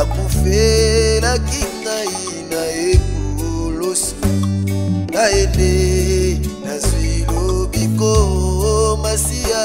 akufelaki ngai na ekulusu nayende nazwi lobiko masiya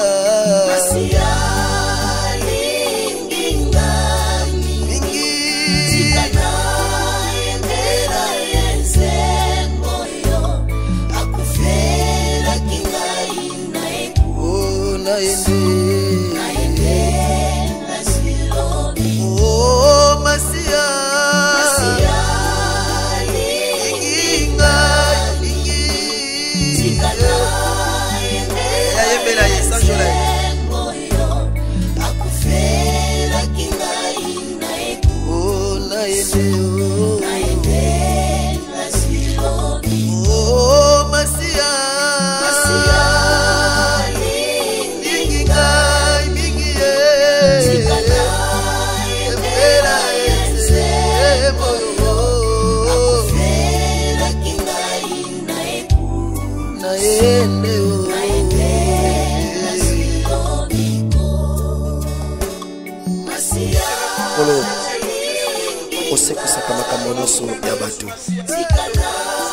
nyonso ya bato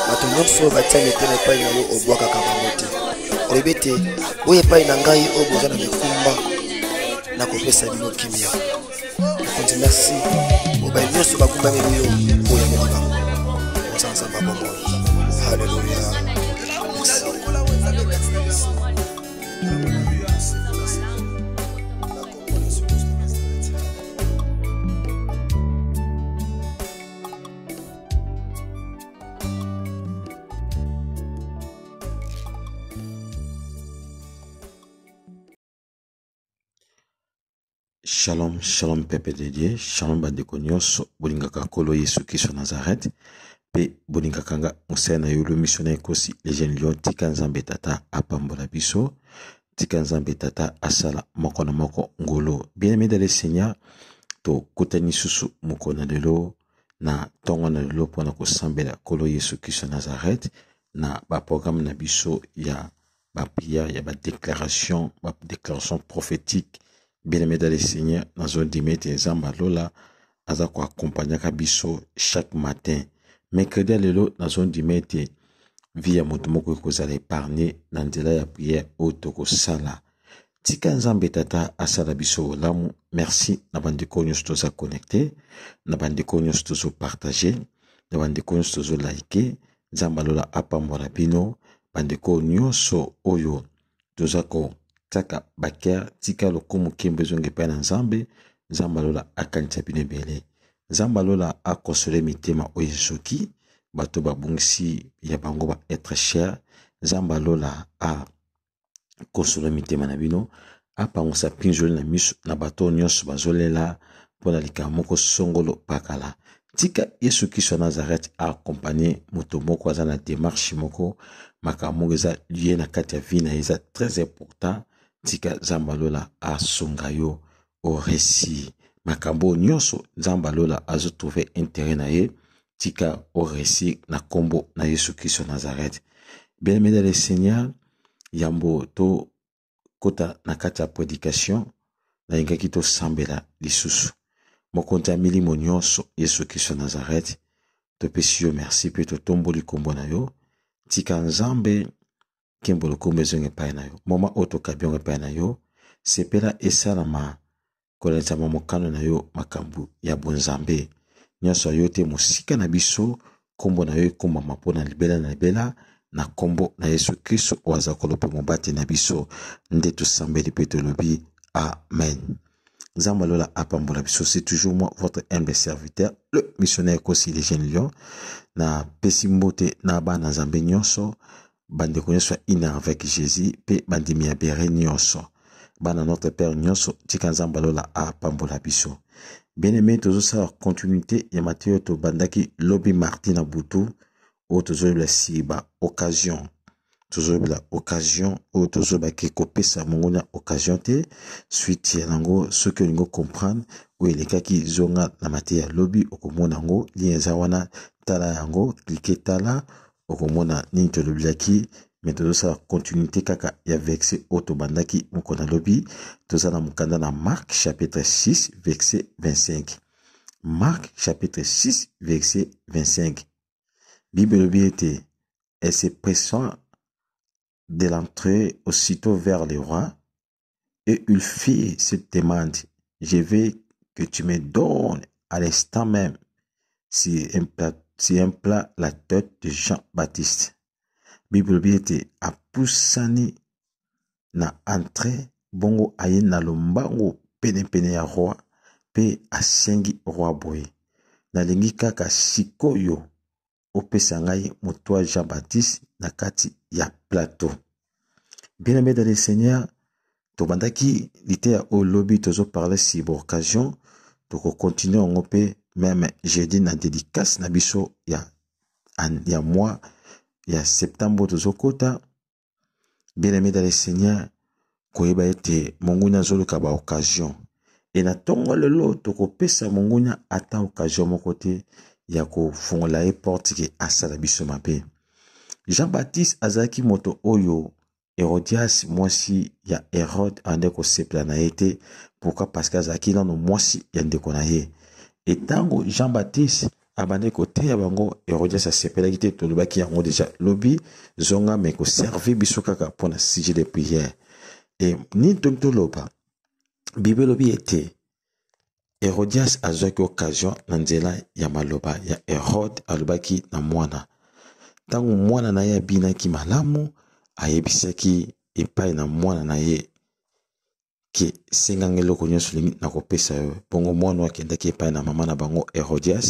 bato nyonso batia mitema epai na yo obwakaka bango te olobi ete oyo epai na ngai oyo boza na mikumba nakopesa bino kimia nakonzi merci mobali nyonso bakumbami oyo oya mokaka Shalom, shalom pepe de die, shalom bandeko nyonso bolingaka nkolo yesu kristo nazarete mpe bolingaka nga mosala na yo lomiso na ekosi legene lion tika nzambe tata apambola biso tika nzambe tata asala moko na moko ngolo bien-aimé dans le seigneur tokutani lisusu mokolo na lelo na ntongo na lelo mpona kosambela nkolo yesu kristo nazarete na baprograme na biso ya bapriere ya badeklaration badeklaration prophétique bien-aimé dans un Seigneur, et ete nzambe alola Azakwa kumpanya kabiso chaque matin Mais que d'elle, nazondima via vi ya moto moko ekozala épargne na ya priere oyo tika nzambe tata asala biso Lamu, merci na bandeko oyo nyonso toza connecte na bandeko oyo nyonso partager na bandeko oyo nyonso tozolaike nzambe oyo toza ko tiaka bakere tika lokumu kembo ezongi epai na nzambe nzambe alola akanisa bino ebele nzambe alola akonsole mitema oyo ezoki bato babongisi ya bango ba etre cher nzambe alola akonsola mitema na bino apangusa mpinzoli na miso na bato oyo nyonso bazolela mpo na likambo moko songolo pakala tika yesu kristo ya nazareth aakompagne moto moko aza na demarshe moko makambo moko eza lie na kati ya vi na ye eza très important tika nzambe alola asunga yo oresi makambo oyo nyonso nzambe alola azotrouve intere na ye tika oresi na nkombo na yesu kristo nazarete bien-aimé dans le seigneur yambo tokɔta na kati ya prédication nayingaki tosambela lisusu mokonzi ya milimo nyonso yesu kristo nazarete topesi yo merci mpe totomboli nkombo na yo tika nzambe nkembo lokumu ezongi epai na yo moma oyo tokabi yango epai na yo sepela esalama kolendisama mokano na yo makambo ya bonzambe nyonso yo te mosika na biso nkombo na yo ekombama mpona libela na libela na nkombo na yesu kristo oyo aza kolope mobate na biso nde tosambeli mpe tolobi amen nzambe alola apambola biso c'est toujours moi votre humble serviteur le missionnaire kosi le jeune lion napesi mbote na bana nzambe nyonso bandeko nyonso ina avec jésus mpe bandimi ya bere nyonso bana notre père nyonso tika nzambe alola apambola biso bien-aimé tozosala continuité ya mateya oyo tobandaki lobi mardi na butu oyo tozoyebela siba occasion tozoyebela occasion oyo tozobaki kopesa mongoni ya occasion te suite ya yango soki olingi comprendre oyo elekaki zonga na mateya lobi okomona yango lien eza wana tala yango klike tala okomona nini tolobelaki me tozosala continuité kaka ya verse oyo tobandaki moko nalobi toza na mokanda na mark chapitre 6 verse 25 mark chapitre 6 verse 25 bible elobi ete elle se pressa de l'entrée aussitôt vers le roi et il fit cette demande je veux que tu me donnes à l'instant même si un plateau un plat la tête de Jean-Baptiste. Bible biété à Poussani na entrée bongo aye na lombango penepene ya roi pe asengi roi boy. Na lingi kaka sikoyo yo. ngai sangai, jean-baptiste na kati ya plateau bien aimé dans le seigneur tobandaki au lobby tozo parler si bo occasion continue en opé meme jeudi na dédicace na biso ya, ya mois ya septembre tozokota bien aimé dans le seigneur koyeba ete monguna azoluka baoccasion e na ntongo lelo tokopesa monguna ata occasion moko te ya kofungola ye porte ke asala biso mabe jean baptiste azalaki moto oyo herodias mwasi ya herode ande kosepela na ye te pourkui parceke azalaki nano mwasi ya ndeko na ye ntango jean baptiste abandaki koteya bango herodias asepelaki te tolobaki yango deja lobi zonga me koservi biso kaka mpona sujet de priere e nini tolingi toloba bibe elobi ete herodias azwaki occasion na nzela ya maloba ya herode alobaki na mwana ntango mwana na ye abinaki malamu ayebisaki epai na mwana na ye akisenganga eloko nyonso olingi na kopesa yo bongo mwana oyo akendaki epai na mama na bango herodias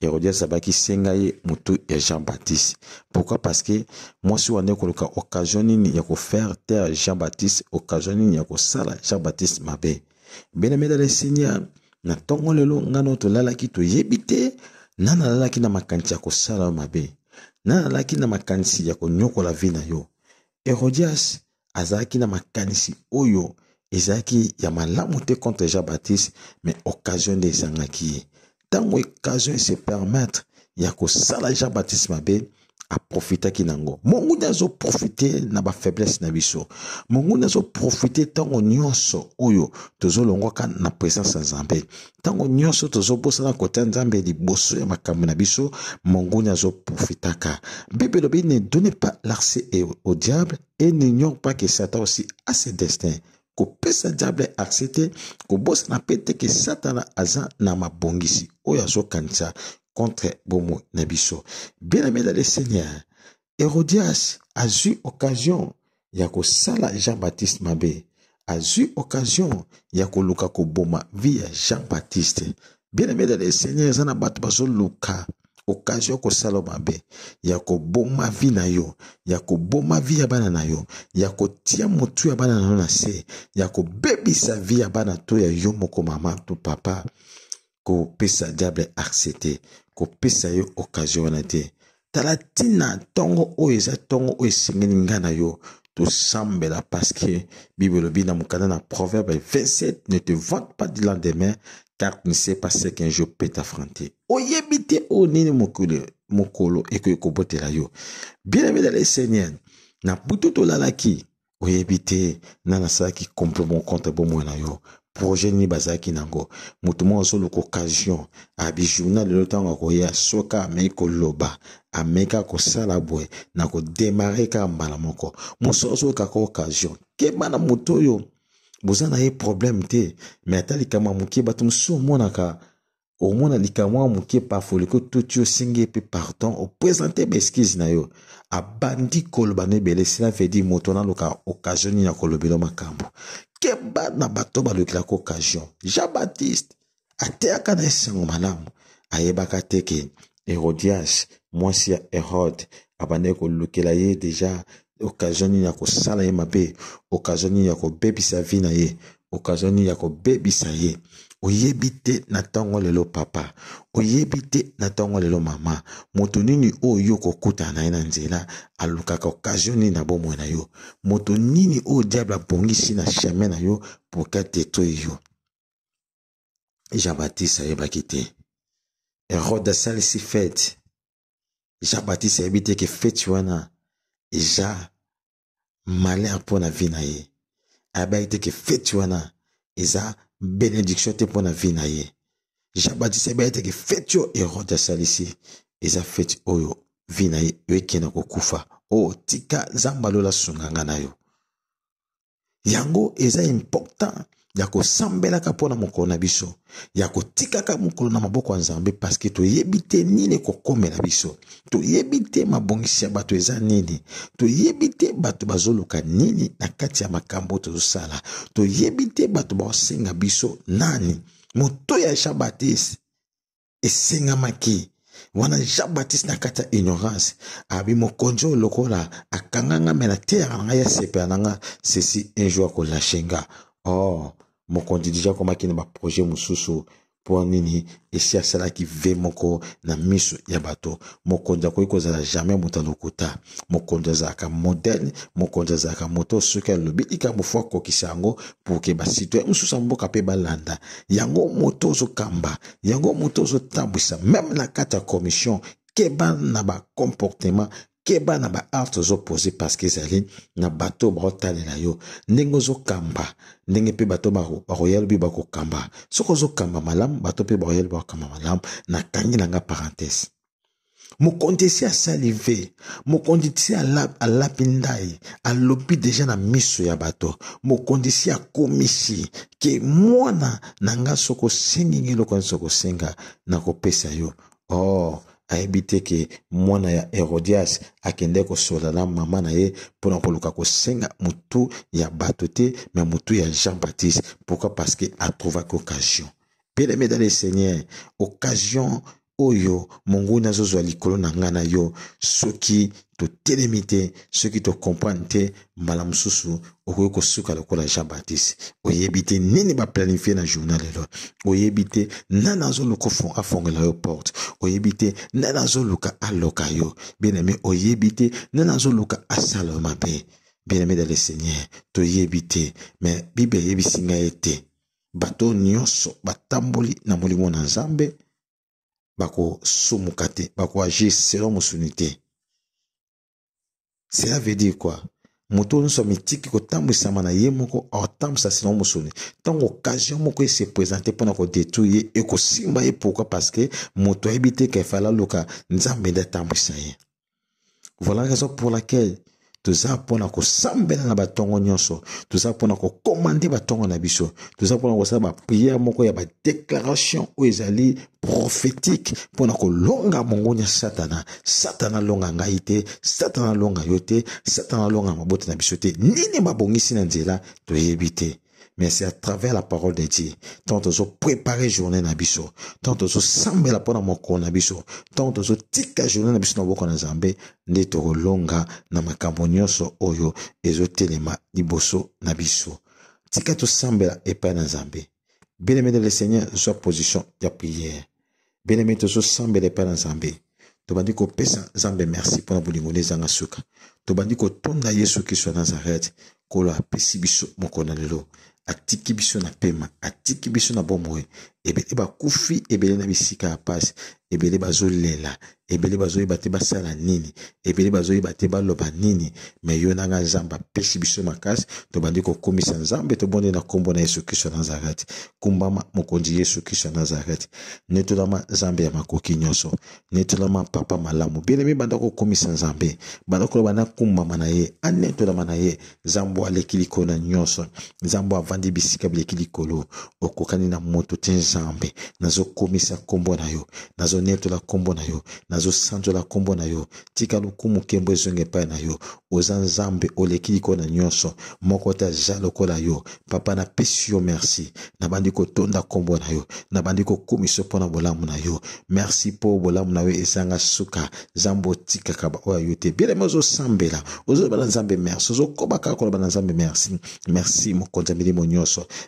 herodias abaki senga ye motu ya jean baptiste pourquoi parceke mwasi wana ekoluka occasion nini ya kofaire terre jean baptiste occasion nini ya kosala jean baptiste mabe benamedala esenia na ntongo lelo ngai oyo tolalaki toyebi te nani alalaki na makanisi ya kosala yo mabe nani alalaki na makanisi ya konyokola vi na yo herodias azalaki na makanisi oyo Ezaki yama malamu te contre jean-baptiste mais occasion nde se Tant ntango occasion permettre, ya m'a jean-baptiste mabe qui nango monguna profiter na faiblesse na biso profiter tant ntango nyonso oyo tozolongwaka na présence ya nzambe ntango nyonso tozobosana zambé nzambe liboso ya makambo na biso profiter ka. Bebe elobi ne donne pas larcé au diable et n'ignore pas que satan aussi a ses destins kopesa diable akse te kobosana mpe te ke satana aza na mabongisi oyo azokanisa contre bomoi na biso bien ami ezali seigneur herodias azwi occasion ya kosala jean baptiste mabe azwi occasion ya koluka koboma vi ya jean baptiste bien ami ezali seigneur eza na bato bazoluka occasion kosala mabe ya koboma vi na yo ya koboma vi ya bana na yo ya kotia motu ya bana na yo na se ya kobebisa vi ya bana to ya yo moko mama to papa kopesa diable akse te kopesa yo occasion wana te tala ntina ntongo oyo eza ntongo oyo esengeli ngai na yo tosambela parce que bible elobi na mokanda na proverbe 27 ne te vante pas du lendemain ne passé qu'un jour peut affronter oyebi te oyo oh, nini mokolo mokolo ekoki kobotela yo bien-aimé dans le seigneur na butu tolalaki oyebi te na nasalaki compliment contre bomoi na yo projet nini bazalaki nango moto moko azoluka occasion abi journal lelo ntango akoya soki amei koloba amei kaka kosala boye na kodemare kaka mbala moko mosusu azoluka ka occasion keba na moto oyo boza na ye problème te me ata likambo ya moke bato mosusu omonaka omona likambo ya moke pafoliko to ti osengi ye mpe pardon opresente baeskise na yo abandi koloba na ebele sila vedi moto naluka occasion nini ya kolobela makambo keba na bato balokelaka occasion jean baptiste ateyaka na esengo malamu ayebaka te ke herodias mwasi ya herode abandaki kolukela ye deja okazoni ya kosala ye mabe okazoni ya kobebisa vi na ye okazoni ya kobebisa ye oyebi te na ntango lelo papa oyebi te na ntango lelo mama moto nini oyo yo kokuta na ye na nzela alukaka okazio nini na bomoi na yo moto nini oyo diable abongisi na chemin na yo pourke te toyi yo jean baptiste ayebaki te herode asalisi fete jean baptiste ayebi te ke feti wana eza malheur mpo na vi na ye ayebayaki te ke feti wana eza benediction te mpo na vi na ye jean baptiste ayebayaki te ke feti oyo hérode asalisi eza feti oyo vi na ye oyekenda kokufa o oh, tika nzambe alola sunganga na yo yango eza important ya kosambelaka mpo na mokolo na biso ya kotikaka mokolo na maboko ya nzambe parceke toyebi te nini ekokomela biso toyebi te mabongisi ya bato eza nini toyebi te bato bazoluka nini na kati ya makambo tozosala toyebi te bato baosenga biso nani moto ya jean baptiste esengamaki wana jean baptiste na kati ya ignorance abi mokonzi oyo lokola akanganga me na teyaka na ngai ya sepela na nga sesi un jour akolashe nga or oh, n'a pas projet baproje mosusu mpo nini esi qui ve moko na miso ya bato jamais akoki kozala jamai moto alokuta mokonzi azalaka modele mokonzi zaka moto soki alobi likambo fo akokisa yango poke basitoya mosusu ya mboka pe balanda yango moto kamba, yango moto ozotambwisa même na kata à commission keba na comportement. keba na baarte ozopose parceke ezali na bato baotalela yo ndenge ozokamba ndenge mpe bato bakoyalobi bakokamba soki ozokamba malamu bato mpe bakoyalobi bakokamba malamu nakangi na nga parenthese mokonzi esi asalive mokonzi esi alapi ndai alobi deja na miso ya bato mokonzi esi akomisi ke mwana na nga soki osengi ngi eloko nyonso kosenga nakopesa yo or oh, que ke mwana ya herodias akende kosolana mama na ye mpona koluka kosenga motu ya bato mais me ya jean baptiste pourquoi parce que trouvé occasion bien aimé dans le seigneur occasion oyo monguna azozwa likolo na ngai na yo soki totelemi te soki tocomprendre te mbala mosusu okoki kosuka lokola jean baptiste oyebi te nini baplanifie na journal lelo oyebi te nani azoluka afongela yo porte oyebi te nani azoluka aloka yo bienami oyebi te nani azoluka asala yo mabe bienami dans le seigneur toyebi te me bible eyebisi ngai ete bato nyonso batamboli na molimo na nzambe bakosumuka te bakoagir selon mosuni te cela veut dire quoi moto nyonso mitiki kotambwisama na ye moko akotambwisa selon mosuni ntango occasion moko ese présente mpona kodetruire ye ekosimba ye pourkui parce que moto ayebi te kefa luka nzambe nde atambwisa ye voilà raison pour laquelle toza mpona kosambela na batongo nyonso toza mpona kokomande batongo na biso toza mpona kosala bapriere moko ya badeklaration oyo ezali prophétique mpona kolonga mongoni ya satana satana alonga ngai te satana alonga yo te satana alonga mabota na biso te nini babongisi na nzela toyebi te mais c'est à travers la parole de Dieu tant aux préparer journée nabiso. biso tant ozo la mpo mon mokolo na biso tant aux tozotika journée na biso na boko na nzambe nde tokolonga na makambo nyonso oyo oh ezotelema liboso na biso tika tosambela epai na nzambe bien aimé de le seigneur zwa position de prière bien aimé le epai na bandi ko kopesa nzambe merci pour na bolingo nde ezanga suka tobandi kotonda yesu kristo ya nazarete kolo apesi biso mokolo na lelo atiki biso na pema atiki biso na bomoi ebele bakufi ebele na bisika ya pasi ebele bazolela ebele bazoyeba te basala nini ebele bazoyeba te baloba nini me yo nanga nzambe apesi biso makasi tobandi kokomisa nzambe tobonde na nkombo na yesu kristo ya nazareti kumbama mokonzi yesu kristo ya nazareti netolama nzambe ya makoki nyonso netolama papa malamu bienemi banda kokomisa nzambe banda koloba na kumbama na ye anetolama na ye nzambe aleki likolo na nyonso nzambe avandi bisika bileki likolo okokani na moto te nzambe nazokomisa nkombo na yo nazonetola nkombo na yo nazo Sanjola nkombo na yo tika lukumu nkembo ezonga pa na yo Ozan oleki likolo na nyonso moko te yo papa na pesio merci nabandi tonda kombo na yo nabandi ko pona bolamu na yo merci po bolamu na yo esanga suka Zambo tika baoyo yo te sambe sambela Ozo na nzambe merci ozokoba kaka kobaka na merci merci mon ya milimo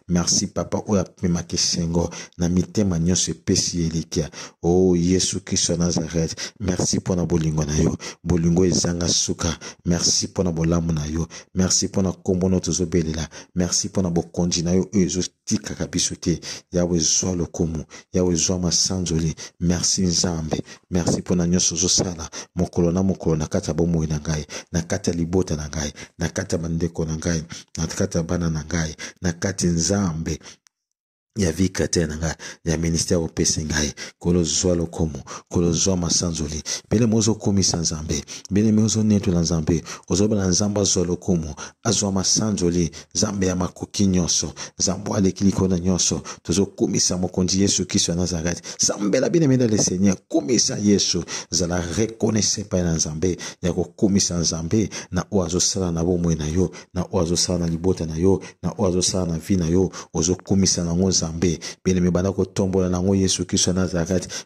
merci papa oyo apemaki sengo na mitema nyoso pessi elikia oh yesu kristo Nazareth merci mpo na bolingo na yo bolingo ezanga suka merci mpo na bolamu na yo merci mpo na nkombona tozobelela merci mpo na bokonzi na yo oyo ezotikaka biso te yawe zwa lokumu yawe zwa masanzoli merci nzambe merci mpo na nyonso ozosala mokolo na mokolo na kati ya bomoi na ngai na kati ya libota na ngai na kati ya bandeko na ngai na kati ya bana na ngai na kati nzambe yavika te na ngai ya ministère opesi ngai kolozwa lokumu kolozwa masanzoli mbele mi ozokumisa nzambe mbele mi ozonetola nzambe ozobela nzambe azwa lokumu azwa masanzoli nzambe ya makoki nyonso nzambe aleki likolo nyonso tozokumisa mokonzi yesu kristo ya nazareti sambela binemeda le seigneur kumisa yesu zala rekonese epai na nzambe ya kokumisa nzambe na oyo azosala na bomoi na yo na oyo azosala na libota na yo na oyo azosala na vi na yo ozokumisa nango nzambe aimé Banako kotombola nango yesu kristo na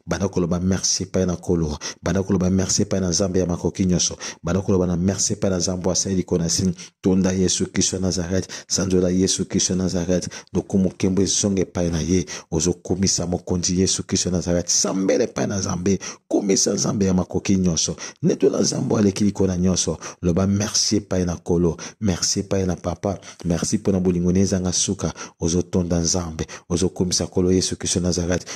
Banako loba merci pa na kolo banda merci pa na nzambe ya makoki nyonso banda na merci pa na nzambe asali likolo na tonda yesu kristo Nazareth, sanzola yesu kristo Nazareth nazareti lokumu nkembo ezonga epai na ye ozokomisa mokonzi yesu kristo Nazareth Sambele sambela epai na nzambe komisa nzambe ya makoki nyonso netola Le aleki likolo na loba merci pa na kolo merci paina na papa merci pona na bolingo na ezanga suka nzambe ozokomisa kolo yesu kristo nazareti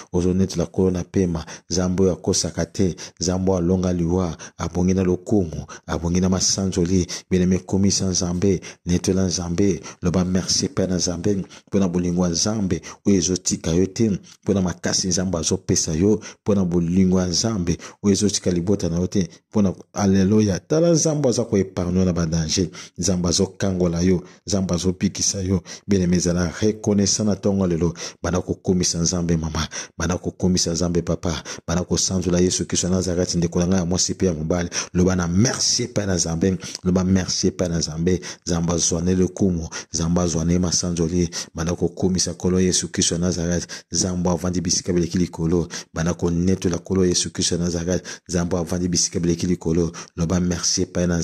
la kolo na pema nzambe Kosa Kate, te nzambe alonga liwa abongi na lokumu abongi na masanzoli bieneme komisa nzambe Netela nzambe loba merci père na nzambe mpo bolingo ya nzambe oyo ezotika yo te mpo makasi nzambe azopesa yo mpo bolingo ya nzambe oyo ezotika libota na yo te mpo aleluya tala nzambe aza koepargne na badanger nzambe azokangola yo nzambe azobikisa yo bieneme ezala rekonaissant na ntongo lelo banakokomisa nzambe mama banakokomisa nzambe papa banakosanzola yesu kristo nazareth kati ndeko na ya mwasi mpe ya mobali loba na merci pa na nzambe loba merci epai na nzambe nzambe azwana lokumu nzambe zamba ye masanzoli bandakokomisa nkolo yesu kristo Nazareth, Zamba nzambe avandi bisika Banako likolo bandakonetola nkolo yesu kristo nazareth nazareti avandi bisika bileki likolo loba merci pa na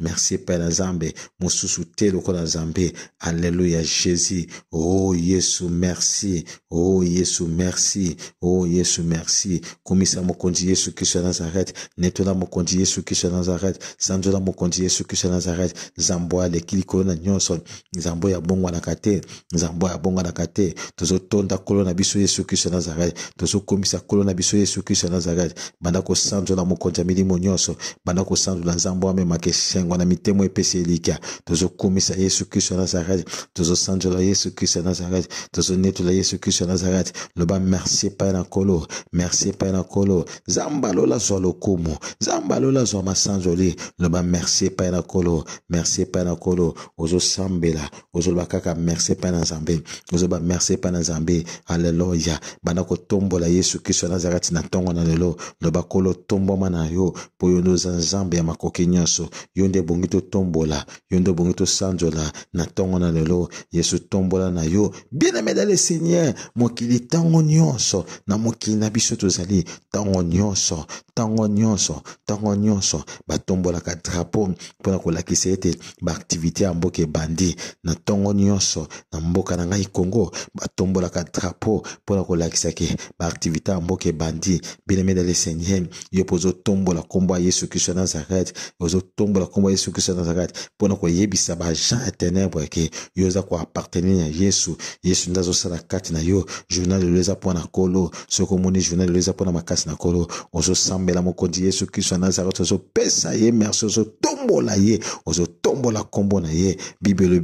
merci pa na nzambe mosusu te jésus oh, yesu merci merci. Oh Yesu merci. Oh Yesu merci. Komisa mokonzi Yesu Kristo Nazareth. Netola mokonzi Yesu Kristo Nazareth. Sanjola mokonzi Yesu Kristo Nazareth. Zamboa le lekili kolona nyonso. Zambo ya bongo kate. Zambo ya bongo kate. Tozo tonda kolona biso Yesu Kristo Nazareth. Tozo komisa kolona biso Yesu Kristo Nazareth. Banda ko sanjola mokonzi ya milimo nyonso. Banda ko sanjola zambo amemaka shengo na mitemo epesi elikya. Tozo komisa Yesu Kristo Nazareth. Tozo sanjola Yesu Kristo Nazareth. Tozo Netu la Yesu Nazareth, le Loba merci Pana Kolo, merci Pana Kolo. Zambalo la zolo kumu, zambalo la zoma sanjoli. Loba merci Pana Kolo, merci Pana Kolo. Ozo sambela, ozo bakaka merci Pana Zambe, ozo ba merci Pana Zambe. Hallelujah. Banako ko tombo la Yesu Kristo Nazareth na tongo na lelo. Loba kolo tombo mana yo, po yo no zanzambe ya makoki nyonso. tombola, yo nde bongi to sanjola na tongo na lelo. Yesu tombola na yo. Bien aimé le seigneur mokili ntango nyonso na mokili na biso tozali ntango nyonso ntango nyonso ntango nyonso batombolaka drapo mpona kolakisa ete baaktivité ya mboka ebandi na ntongo nyonso na mboka na ngai kongo batombolaka drapo mpona kolakisa ke baaktivité ya mboka ebandi bien-aimé dans le seigneur yo mpo ozotombola nkombo ya yesu kristo ya nazaret ozotombola nkombo ya yesu kristo ya nazaret mpona koyebisa baagent ya ténèbre ke yo oza koappartenir ya yesu yesu nde azo la na kati na yo journal leza Pona kolo na kolo, soki moni journal de eza mpo na makasi na nkolo ozosambela mokonzi yesu kristo ya nazareti ozopesa ye merci ye ozotombola tombola na ye bible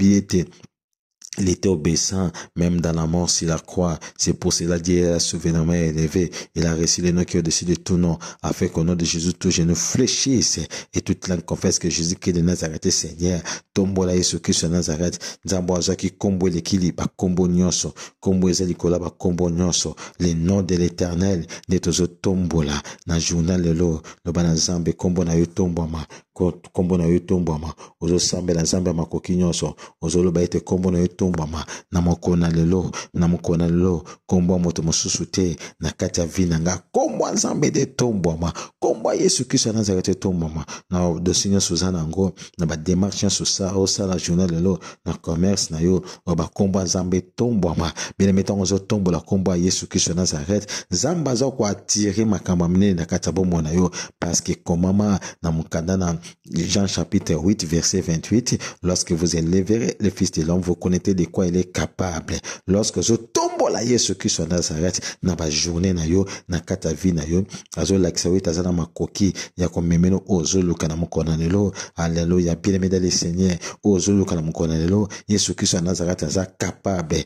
il était obéissant, même dans la mort s'il la croix. C'est pour cela Dieu a souverainement élevé. Il a reçu les noms qui ont au de tout nom, afin qu'au nom de Jésus, tout genou fléchisse et toute langue confesse que jésus qui est de Nazareth est Seigneur. Tombola Jésus-Christ de Nazareth. Nzambo kili l'équilibre, lekili bakombo nyonso. Kombo ezali kola bakombo nyonso. Le nom de l'éternel netozo tombola. Na journal lo le na nzambe kombo na ma nkombo na yo etombwama ozosambela nzambe ya makoki nyonso ozoloba ete nkombo na yo na na lelo na mokolo na lelo moto mosusu te na kati ya vi na nga nkombo nzambe te etombwama yesu kristo na dosi nyonso oza na na nyonso journal lelo na commerce na yo oyo bankombo zambede nzambe etombwama bieleme ntango ozotombola la yesu kristo ya nazareti nzambe aza koatire makambo ya minene na kati ya na yo parceke komama na mokanda na Jean chapitre 8, verset 28, lorsque vous élèverez le Fils de l'homme, vous connaissez de quoi il est capable. Lorsque je tombe la yesu kristo na ba na na yo na kati na yo azo la ete aza na makoki ya komemela oyo ozoluka na mokolo na lelo aleluya bien aimé dans le seigneur oyo ozoluka bah, na yesu kristo ya nazareti aza capable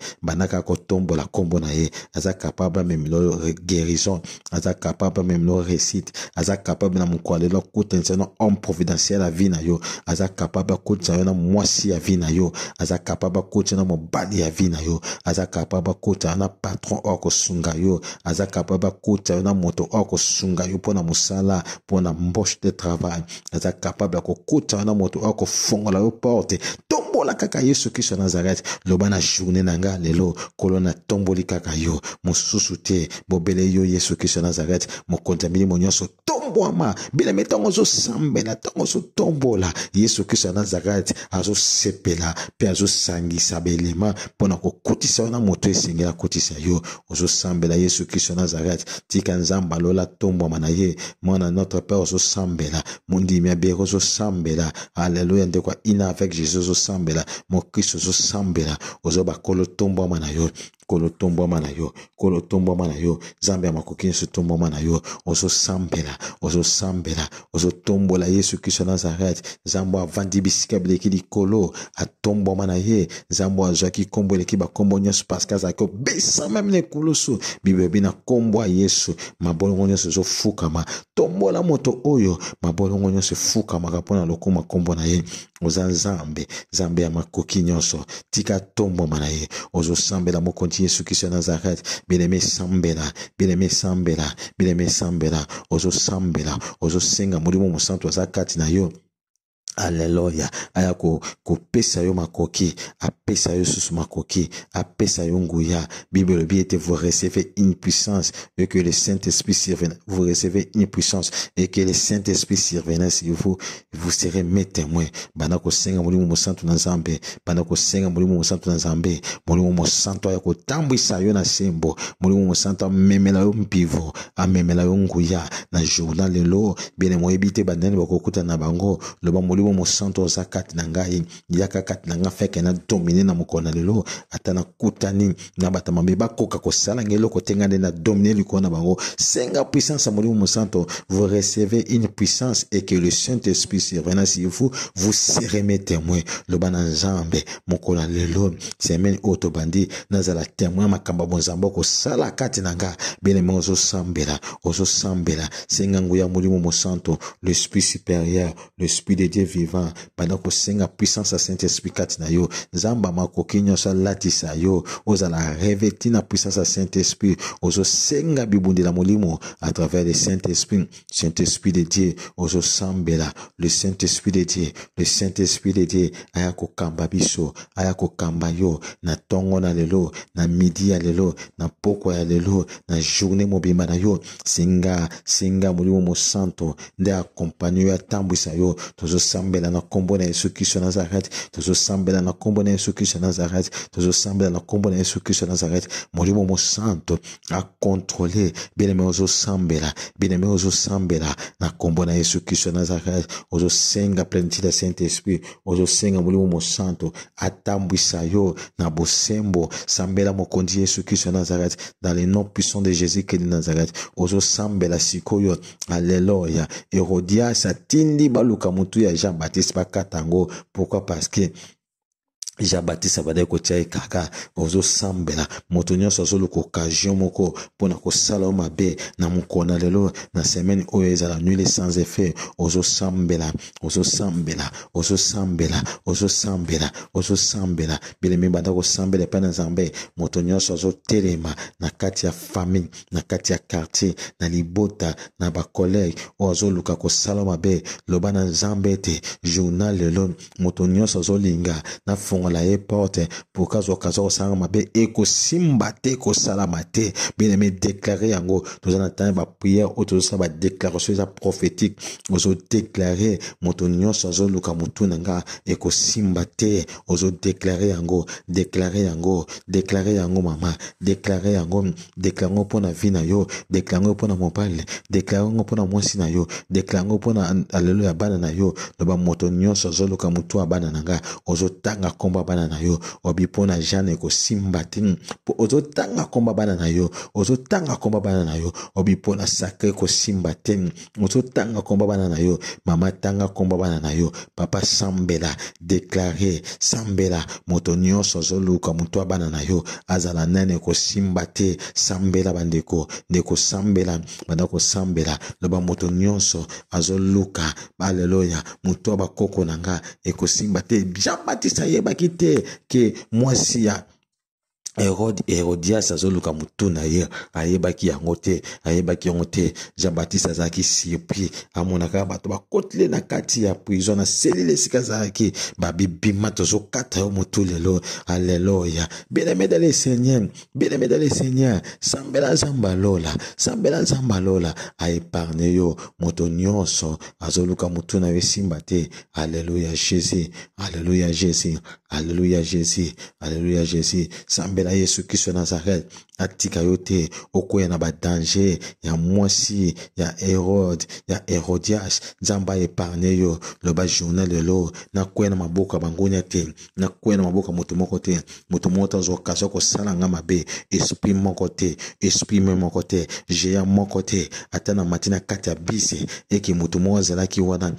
ko tombo la kombo na ye aza capable amemela guérison aza capable amemela récit réussite aza capable na mokolo lelo akutanisa na homme providentiel a vie na yo aza capable ko tsayona na mwasi ya na yo aza capable akotisa na mobali ya vie na yo aza capable akotisa yo na patron oyo akosunga yo aza kapable akota yo na moto oyo akosunga yo mpona mosala mpona mboshe de travail aza kapable ya kokota yo na moto oyo akofongola yo porte tombola kaka yesu kristo ya nazareti loba na journe na ngai lelo kolo natomboli kaka yo mosusu te bobele yo yesu kristo ya nazareti mokonzi ya milimo nyonso tombwama bileme ntango ozosambela ntango ozotombola yesu kristo ya nazareti azosepela mpe azosangisa baelema mpo na kokutisa yo na moto esengeli akutisa yo ozosambela yesu kristo ya nazareti tika nzambe alola tombwama na ye mwana notre père ozosambela mondimi ya bere ozosambela alleluya ndeko ya ina avec jésus ozosambela mokristo ozosambela ozoba kolo tombwama na yo kolo tombwama na yo kolo tombwama na yo nzambe ya makoki nyonso tombwama na yo ozosambela ozosambela ozotombola yesu kristo nazarete nzambe avandi bisika bileki likolo atombwama na ye nzambe azwaki nkombo eleki bankombo nyonso parceke azalaki obesama mine ekulusu bibebi na nkombo ya yesu mabolongo nyonso ezofukama tombola moto oyo mabolongo nyonso efukamaka mpona lokuma nkombo na ye oza nzambe nzambe ya makoki nyonso tika tombwama na ye ozosambela mokonzi Jésus-Christ Jésus-Christ de Nazareth. Bien-aimé Sambela, bien-aimé Sambela, bien-aimé Sambela, Ozo Sambela, Ozo Senga, Mulimo Musanto Azakati na yo. Alléluia, aya ko, ko yo makoki apesa yo susu makoki a yo nguya bible elobi ete vous recevez une puissance et que le saint-esprit survienne vous recevez une puissance et que le saint-esprit survienne si vous vous serez mes témoins banako senga, molimo mosantu na nzambe banda mou molimo mosantu na nzambe molimo santo, aya kotambwisa yo na sembo molimo mosantu meme yo mpivo amemela yo nguya na journal lelo bien moyebi te na bango Biblia musantoza kati na ngayi yaka kati na nga feke na domine na mokolo lelo ata na kutani na bato mabe bakoka kosala nga eloko na domine likolo na bango senga puissance ya molimo mosanto vous recevez une puissance et que le Saint-Esprit se sur vous vous serez mes témoins loba na nzambe mokolo na lelo semaine oyo tobandi nazala témoin makambo ya bonzambe okosala kati na nga bien-aimé ozosambela ozosambela senga nguya molimo mosanto l'esprit supérieur l'esprit de Dieu vivant banda kosenga puissance ya saint-esprit Katinayo, Zamba yo nzambe amakoki nyonso Sayo, yo ozala reveti puissance ya saint-esprit ozosenga bibundela molimo à travers le saint-esprit saint-esprit de dieu la, le saint-esprit de dieu le saint-esprit de dieu ayako kamba biso ayako kamba yo na Tongona na lelo na midi ya lelo na poko ya lelo na journée mobimba na yo senga senga molimo mosanto nde akompagne tambu atambwisa yo tozosa sambela na nkombo na yesu kristo Nazareth nazareti tozosambela na nkombo na yesu kristo Nazareth nazareti tozosambela na nkombo na yesu kristo contrôler bien aimé mosanto akontrole bien aimé bieneme ozosambela na nkombo na yesu kristo Nazareth nazareti ozosenga plenitude ya saint esprit ozosenga molimo santo atambwisa yo na bosembo sambela mokonzi yesu kristo Nazareth nazareti dans le nom puissant de jésus christ de nazareti ozosambela sikoyo alléluia herodias atindi baluka mutu ya jean jean baptiste bakata yango pourquoi parce que jean-baptiste abandaki kotia ye kaka ozosambela moto nyonso azoluka occasion moko mpona kosala yo mabe na mokolo na lelo na semaine oyo ezala nuile sans effet ozosambela ozosambela ozosambela ozosambela ozosambela bilemi banda kosambela epai na nzambe moto nyonso azotelema na kati ya famille na kati ya quartier na libota na bakolege oyo azoluka kosala mabe loba na nzambe ete journal lelo moto nyonso azolinga na fongola la ye porte pour kazokaza kosala mabe ekosimba te ekosalama te bien-aimé déclarer yango toza attendant ba prière baprière ça va déclarer eza prophétique ozodeklare moto nyonso azoluka motu na nga aux autres déclarer yango déclarer yango déclarer yango mama déclarer yango déclaré pour na vie na yo déclaré pour na mon deklare yango mpo na mwasi na yo déclarer pour na alléluia bana na yo loba moto sozo luka motu ya aux autres nga ozotanga komba bana na yo obi mpo na jeanne ekosimba te mpo ozotanga komba bana na yo ozotanga komba bana na yo obi mpo na sacre kosimba te ozotanga komba bana na yo mama tanga komba bana na yo papa sambela deklare sambela moto nyonso azoluka moto ya bana na yo azala nani kosimba te sambela bandeko ndeko sambela banda kosambela loba moto nyonso azoluka aleluya moto ya bakoko na nga ekosimba te jean baptiste ayebaki était que moi si herode herodias azoluka motu na ye ayebaki yango te ayebaki yango te jean baptiste azalaki surpris amonaka bato bakotile na kati ya prison na selile esika azalaki babibima tozokata yo motu lelo alleluya bien-aimé dans le seigneur bien-aimé dans le seigneur sambela nzambe alola sambela nzambe alola aépargne yo moto nyonso azoluka motu na yo esimba te alleluya jésus alleluya jésus alleluya jésus alleluya jésus sambela Bwana Yesu Kristo Nazareth katika yote okuya na danger, ya mwasi ya erode, ya herodias nzambe aepargne yo ba journal de l'eau. na maboko maboka bangunia te na kwena maboka moto moko te moto moko te azwa ko nga mabe esprit moko te esprit me moko te géant moko te ata bise, kati ya bisi eke moto moko azalaki wana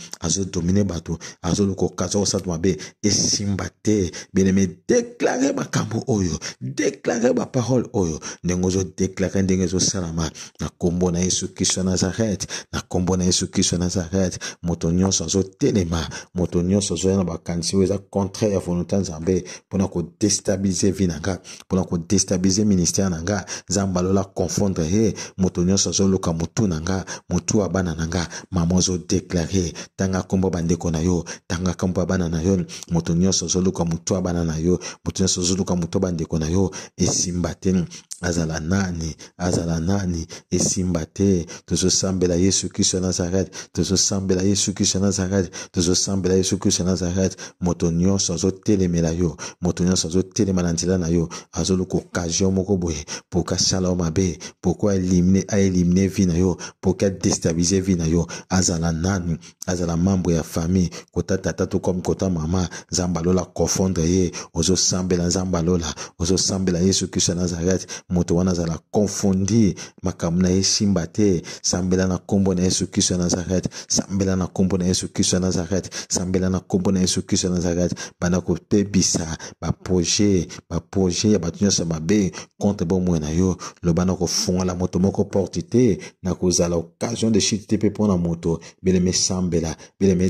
bato kaso okazwa kosala mabe esimba te bien ma déclare kambo oyo déclare parole oyo ndengo ozodeklare ndenge ezosalama na nkombo na yesu kristo ya nazarete na nkombo na yesu kristo ya nazarete moto nyonso azotelema moto nyonso azoya na bakanisi oyo eza contraire ya volonté ya nzambe mpona kodestabilize vi na nga mpona kodestabilize ministère na nga nzambe alola confondre ye moto nyonso azoluka motu na nga motu abana na nga mama ozodeklare ntanga nkombo bandeko na yo ntanga nkombo ya bana na yo moto nyonso azoluka motu abana na yo moto nyonso azoluka motu abandeko na yo esimba te azala nani azala nani esimba te tozosambela yesu kristo ya nazarete tozosambela yesu kristo ya nazarete tozosambela yesu kristo ya nazarete moto nyonso azotelemela yo moto nyonso azotelema na nzela na yo azoluka occasion moko boye poki asala yo mabe a aelimine vi na yo vi na yo azala nani azala membre ya famille kota tata to comme kota mama Zambalola kofondre ye zambalola, ozo alola ozosambela yesu kristo moto wana confondi makam na te sambela na nkombo na yesu kristo sambela na nkombo na yesu kristo sambela na nkombo na yesu kristo ya nazarete banda kopebisa baproje baproje ya projet ya mabe contre bon na yo loba na la moto moko porte te na kozala occasion de chute te mpe sambela moto bele me belemi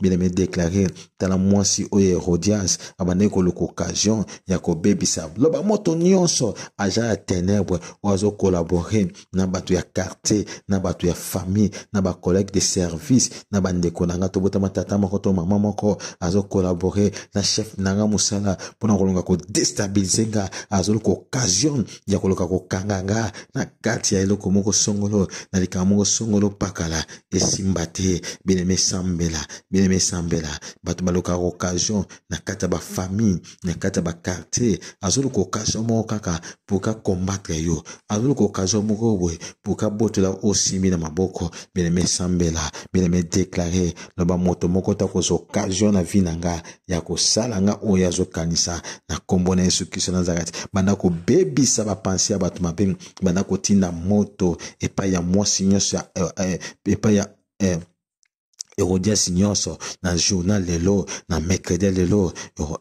bele me edeklare tala mwasi oyo herodias abandaki ko occasion ya lo loba moto nyonso aza ya ténèbre oyo azokolabore na bato ya quartier na bato ya famille na bacollege de service na bandeko na nga tobotama tata moko to mama moko azokolabore na chef na nga mosala mpona koluka kodestabilize nga azoluka occasion ya koluka kokanga nga na kati ya eloko moko songolo na likambo moko songolo pakala esimba te bieneme esambela bieneme esambela bato balukaka occasion na kati ya bafamille na kati ya bakartier azoluka occasion moko kaka buka kombatre yo azuli k'occasion moko boye pour qu'à botela osimbi na maboko bien-aimé sambela bien-aimé déclare loba moto moko ta kozwa occasion na vie na nga ya kosala nga oyo azokanisa na nkombo oh, na yesu kristo nazala ti banda kobebisa bapense ya bato mabe banda kotinda moto epai ya mwasi nyonso epai ya eh, herodiasi nyonso na journal lelo na mercredi lelo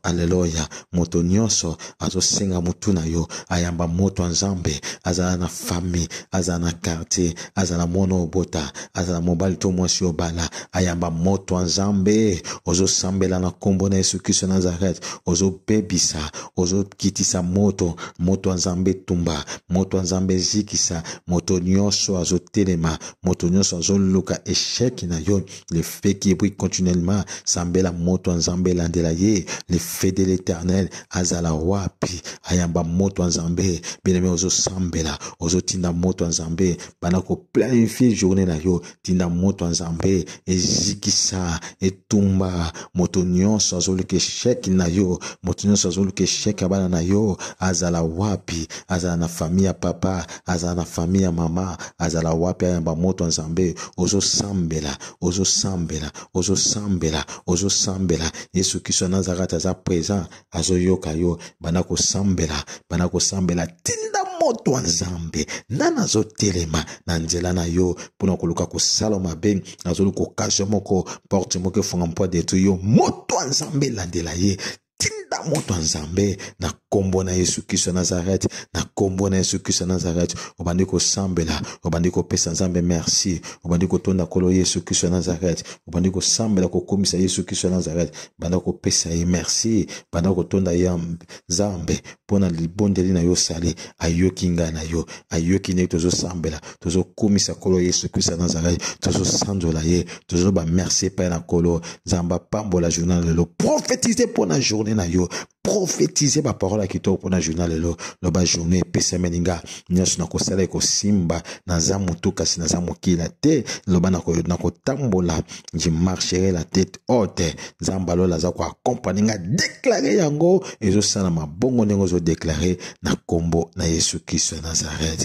alleluya moto nyonso azosenga motu na yo ayamba moto ya nzambe azala na famille azala na quartier azala mwana obota azala mobali to mwasi obala ayamba moto ya nzambe ozosambela na nkombo na yesu kristo nazaret ozobebisa ozokitisa moto moto ya nzambe etumba moto ya nzambe ezikisa moto nyonso azotelema moto nyonso azoluka esheki na yo le feu qui brille continuellement, Zambela moto en Zambé ye, le feu de l'éternel, azala wapi, ayamba moto Zambé, bien aimé ozo sambela, ozo tinda moto Zambé, banako planifié journée na yo, tinda moto nzambe, et tumba, moto sozo le chek na yo, moto nion sozo le chek abana na yo, azala wapi, Azana na famille papa, Azana na famille mama, azala wapi ayamba moto zambé. ozo sambela, ozo sambela, ozosambela ozosambela ozosambela yesu kristo ya nazareti aza présent azoyoka yo banda kosambela banda kosambela tinda moto ya nzambe nani azotelema na nzela na yo mpona koluka kosala mabe azoluka okage moko porte moko efonga mpo adetu yo moto ya nzambe elandela ye tinda moto ya nzambe na kombo na yesu kristo ya na kombo na yesu kristo ya nazareti obandi kosambela obandi kopesa merci obandi kotonda kolo yesu kristo ya nazareti obandi kosambela kokomisa yesu kristo ya nazareti banda kopesa ye merci banda kotonda ye nzambe mpo na libondeli na yo salé, ayoki ngai na yo ayoki ndenge tozosambela Koloye kolo yesu kristo ya nazareti tozosanzola ye ba merci epai na kolo nzambe apambola journal lelo profétise mpo na journée na yo prophétiser parole pour mpona journal lelo loba journe epesami ko simba, na zamu ekosimba naza motu kasi ki la te loba na tambola, je marchere la tête haute la za ko accompagner nga déclarer yango ma bongo zo déclarer na kombo na yesu kiswa ya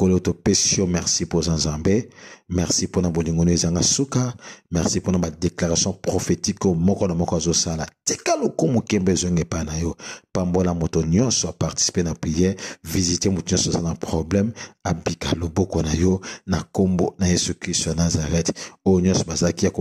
mokolo pesio merci pour Zanzambe, merci pour bolingo no ezanga suka merci ma déclaration prophétique au moko na moko azosala tika lokumu kembe ezonga epai na yo pambola moto nyonso soit na dans visite moto nyonso aza na problème abika loboko na yo na kombo na yesu kristo Nazareth nazarete oyo nyonso bazalaki ya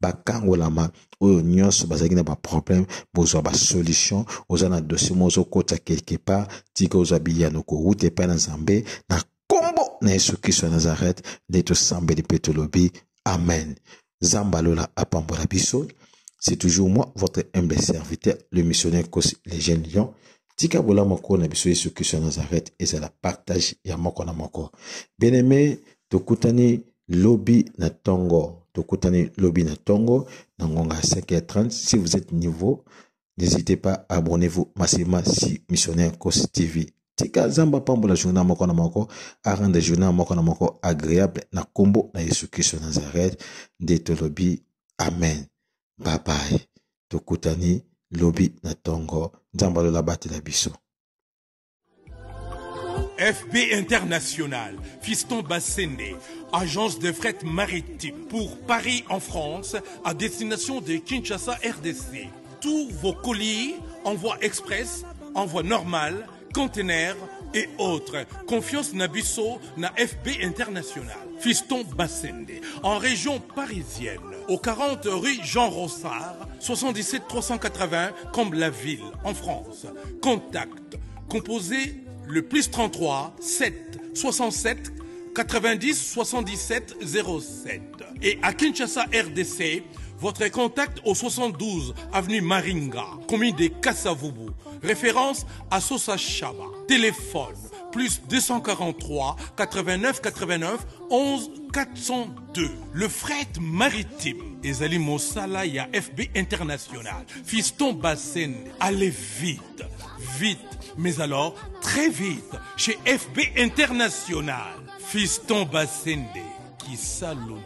bakangola ma oyo nyonso bazalaki na baproblème bozwa basolution oza na dosie moko ozokota quelque part tika ozwa biyano kowuta epai na nzambe na kombo na yesu kristo ya nazarete nde tosambeli mpe tolobi amen Zambalola alola apambola biso c'est toujours moi votre humble serviteur le missionnaire cos le jeune lion tika bolamu moko na biso yesu kristo ya nazarete ezala partage ya moko na moko bien aimé tokutani lobi na tongo. Tokotani Lobina Tongo, Nangonga 5h30. Si vous êtes niveau, n'hésitez pas, à abonnez-vous massivement si Missionnaire cause TV. Tika Zamba pambo la Journal Moko na Moko, Arande Journal Moko na Moko, agréable, na combo, na Yesu Christ Nazareth, de Tolobi. Amen. Bye bye. Tokutani Lobi na Tongo, Zamba Lola Bate la Biso. FB International, Fiston Bassende agence de fret maritime pour Paris en France à destination de Kinshasa RDC. Tous vos colis, envoi express, envoi normal, conteneurs et autres. Confiance Nabisso na FB International. Fiston Bassende, en région parisienne, au 40 rue Jean Rossard, 77 380 comme la ville, en France. Contact composé le plus 33 7 67 90 77 07. Et à Kinshasa, RDC, votre contact au 72 avenue Maringa, commune de Kassavubu. Référence à Sosa Chaba. Téléphone plus 243 89 89 11 402. Le fret maritime. Ezali Mossala ya FB International. Fiston Bassin allez vite, vite mais alors, très vite, chez FB International, Fiston Bassende, qui salonne.